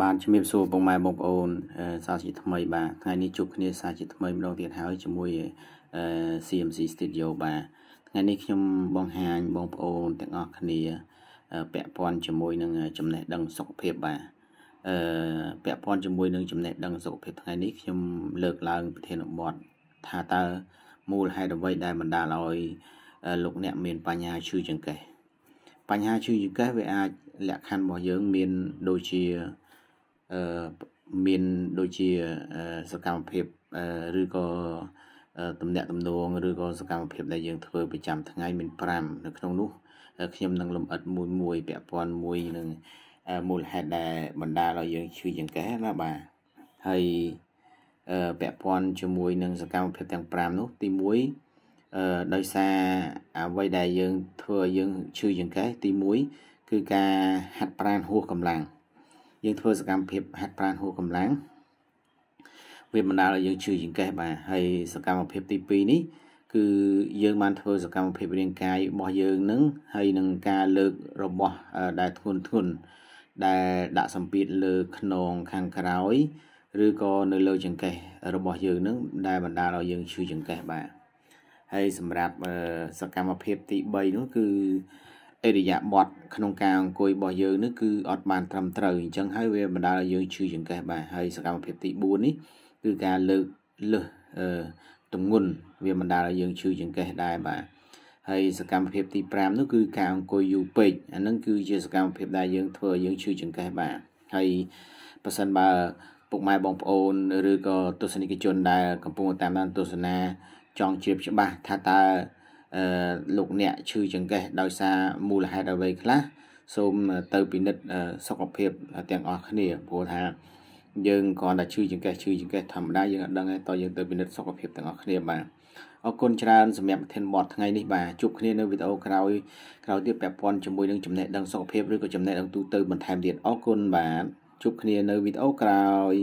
បាទជំរាបសួរបងម៉ែបងប្អូនសាជាថ្មីបាទថ្ងៃនេះជួបគ្នាសាជាថ្មីម្ដងទៀតហើយជាមួយ CMC Studio បាទថ្ងៃនេះខ្ញុំបង្ហាញបងប្អូនទាំងអស់គ្នាពាក់ព័ន្ធជាមួយ នឹងចំណេះដឹងសុខភាពបាទអឺពាក់ព័ន្ធជាមួយនឹងចំណេះដឹងសុខភាពថ្ងៃនេះខ្ញុំលើកឡើងប្រធានបទថាតើមូលហេតុអ្វីដែលបណ្ដាលឲ្យលោកអ្នកមានបញ្ហាឈឺចង្កេះបញ្ហាឈឺចង្កេះវាអាចលក្ខខណ្ឌរបស់យើងមានដូចជាមានដូចជាសកម្មភាពឬក៏តំណាក់តំណងឬក៏សកម្មភាពដែលយើងធ្វើប្រចាំថ្ងៃមាន5នៅក្នុងនោះខ្ញុំនឹងលំអិតមួយមួយពាក់ព័ន្ធមួយនឹងមូលហេតុដែលបណ្ដាលឲ្យយើងឈឺចង្កេះណាបាទហើយពាក់ព័ន្ធជាមួយនឹងសកម្មភាពទាំង5នោះទី1ដោយសារអ្វីដែលយើង ធ្វើឲ្យយើងឈឺចង្កេះទី1គឺការហាត់ប្រាណហួសកម្លាំងយើងធ្វើសកម្មភាពហាត់ប្រាណហួសកម្លាំងវាបណ្ដាលឲ្យយើងឈឺចង្កេះបាទហើយសកម្មភាពទី2នេះ គឺយើងបានធ្វើសកម្មភាពរាងកាយរបស់យើងនឹងហើយនឹងការលើករបស់ដែលធ្ងន់ធ្ងន់ដែលដាក់សម្ពាធលើខ្នងខាងក្រោយ ឬក៏នៅលើចង្កេះរបស់យើងនឹង ដែលបណ្ដាលឲ្យយើងឈឺចង្កេះបាទហើយសម្រាប់សកម្មភាពទី3នោះគឺអេរិយាប័តក្នុងការអង្គុយរបស់យើងនេះគឺអត់បានត្រឹមត្រូវអញ្ចឹងហើយវាបណ្ដាលឲ្យយើងឈឺចង្កេះបាទហើយសកម្មភាពទី4នេះគឺការលើកលើសអឺទម្ងន់វាបណ្ដាលឲ្យយើងឈឺចង្កេះដែរបាទហើយសកម្មភាពទី5នោះគឺការអង្គុយយូរពេកអាហ្នឹងគឺជាសកម្មភាពដែលយើងធ្វើឲ្យយើងឈឺចង្កេះបាទហើយប៉ះសិនបើពុកម៉ែបងប្អូនឬក៏ទស្សនិកជនដែលកំពុងតាមដានទស្សនាចង់ជ្រាបច្បាស់ថាតើអឺលោកអ្នកឈឺចង្កេះដោយសារមូលហេតុអ្វីខ្លះសូមទៅពិនិត្យសុខភាពទាំងអស់គ្នាព្រោះថាយើងគ្រាន់តែឈឺចង្កេះឈឺចង្កេះធម្មតាយើងអត់ដឹងទេតើយើងទៅពិនិត្យសុខភាពទាំងអស់គ្នាបាទអរគុណច្រើនសម្រាប់ប្រធានបទថ្ងៃនេះបាទជួបគ្នានៅវីដេអូក្រោយក្រោយទៀតពាក់ព័ន្ធជាមួយនឹងចំណេះដឹងសុខភាពឬក៏ចំណេះដឹងទូទៅបន្ថែមទៀតអរគុណបាទជួបគ្នានៅវីដេអូក្រោយ